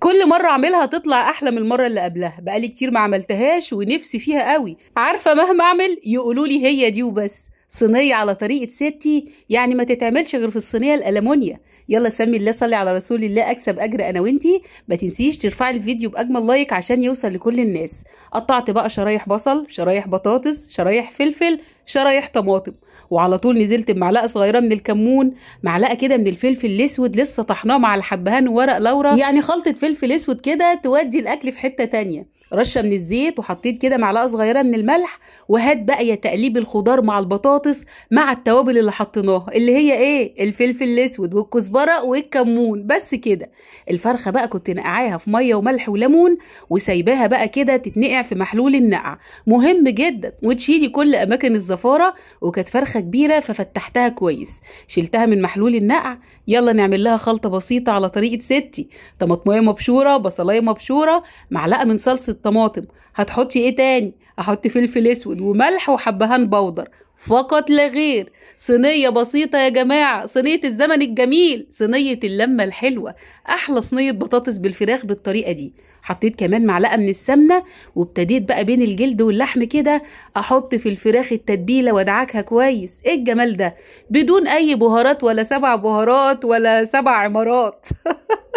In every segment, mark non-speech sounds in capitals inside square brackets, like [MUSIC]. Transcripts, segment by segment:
كل مرة أعملها تطلع أحلى من المرة اللي قبلها بقالي كتير ما عملتهاش ونفسي فيها قوي عارفة مهما أعمل يقولولي هي دي وبس صينيه على طريقه ستي يعني ما تتعملش غير في الصينيه الالمونيا يلا سمي الله صلي على رسول الله اكسب اجر انا وانتي ما تنسيش ترفعي الفيديو باجمل لايك عشان يوصل لكل الناس قطعت بقى شرايح بصل شرايح بطاطس شرايح فلفل شرايح طماطم وعلى طول نزلت بمعلقه صغيره من الكمون معلقه كده من الفلفل الاسود لسه طحناه مع الحبهان وورق لورا يعني خلطه فلفل اسود كده تودي الاكل في حته تانيه رشه من الزيت وحطيت كده معلقه صغيره من الملح وهات بقى يا تقليب الخضار مع البطاطس مع التوابل اللي حطيناها اللي هي ايه الفلفل الاسود والكزبره والكمون بس كده الفرخه بقى كنت نقعاها في ميه وملح وليمون وسايباها بقى كده تتنقع في محلول النقع مهم جدا وتشيلي كل اماكن الزفاره وكانت فرخه كبيره ففتحتها كويس شلتها من محلول النقع يلا نعمل لها خلطه بسيطه على طريقه ستي طماطميه مبشوره بصلايه مبشوره معلقه من صلصه الطماطم هتحطي ايه تاني احط فلفل اسود وملح وحبهان بودر فقط لا غير صينية بسيطة يا جماعة صينية الزمن الجميل صينية اللمة الحلوة أحلى صينية بطاطس بالفراخ بالطريقة دي حطيت كمان معلقة من السمنة وابتديت بقى بين الجلد واللحم كده أحط في الفراخ التتبيلة وأدعكها كويس إيه الجمال ده بدون أي بهارات ولا سبع بهارات ولا سبع عمارات [LAUGHS]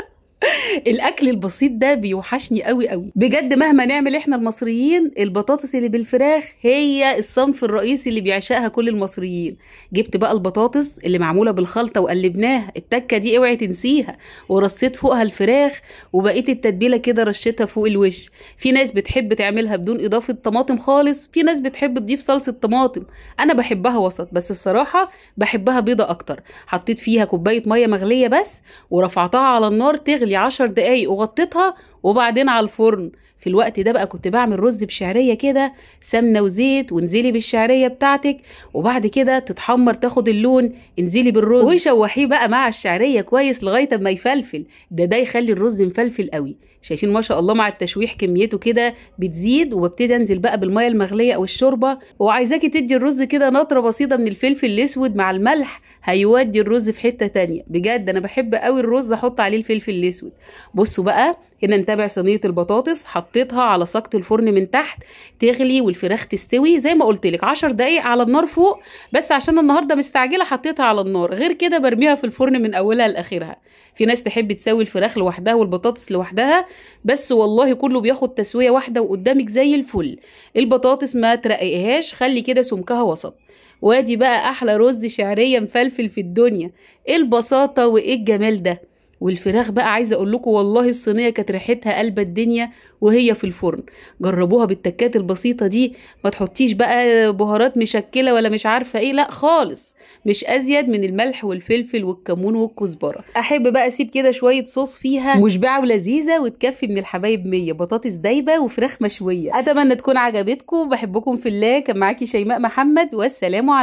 الاكل البسيط ده بيوحشني قوي قوي بجد مهما نعمل احنا المصريين البطاطس اللي بالفراخ هي الصنف الرئيسي اللي بيعشقها كل المصريين جبت بقى البطاطس اللي معموله بالخلطه وقلبناها التكه دي اوعي تنسيها ورصيت فوقها الفراخ وبقيت التتبيله كده رشيتها فوق الوش في ناس بتحب تعملها بدون اضافه طماطم خالص في ناس بتحب تضيف صلصه طماطم انا بحبها وسط بس الصراحه بحبها بيضه اكتر حطيت فيها كوبايه ميه مغليه بس ورفعتها على النار تغلي 10 دقايق وغطيتها وبعدين على الفرن في الوقت ده بقى كنت بعمل رز بشعريه كده سمنه وزيت وانزلي بالشعريه بتاعتك وبعد كده تتحمر تاخد اللون انزلي بالرز وشوحيه بقى مع الشعريه كويس لغايه ما يفلفل ده ده يخلي الرز مفلفل قوي شايفين ما شاء الله مع التشويح كميته كده بتزيد وببتدي انزل بقى بالميه المغليه او الشوربه وعايزاكي تدي الرز كده نطره بسيطه من الفلفل الاسود مع الملح هيودي الرز في حته تانية بجد انا بحب قوي الرز احط عليه الفلفل الاسود بصوا بقى هنا نتابع صينيه البطاطس حطيتها على سقط الفرن من تحت تغلي والفراخ تستوي زي ما قلت لك 10 دقائق على النار فوق بس عشان النهارده مستعجله حطيتها على النار غير كده برميها في الفرن من اولها لاخرها في ناس تحب تسوي الفراخ لوحدها والبطاطس لوحدها بس والله كله بياخد تسويه واحده وقدامك زي الفل البطاطس ما ترقيهاش خلي كده سمكها وسط وادي بقى احلى رز شعريه مفلفل في الدنيا ايه البساطه وايه الجمال ده والفراخ بقى عايزه اقول لكم والله الصينيه كانت ريحتها قلبه الدنيا وهي في الفرن جربوها بالتكات البسيطه دي ما تحطيش بقى بهارات مشكله ولا مش عارفه ايه لا خالص مش ازيد من الملح والفلفل والكمون والكزبره احب بقى اسيب كده شويه صوص فيها مشبعه ولذيذه وتكفي من الحبايب 100 بطاطس دايبه وفراخ مشويه اتمنى تكون عجبتكم بحبكم في الله كان معاكي شيماء محمد والسلام عليكم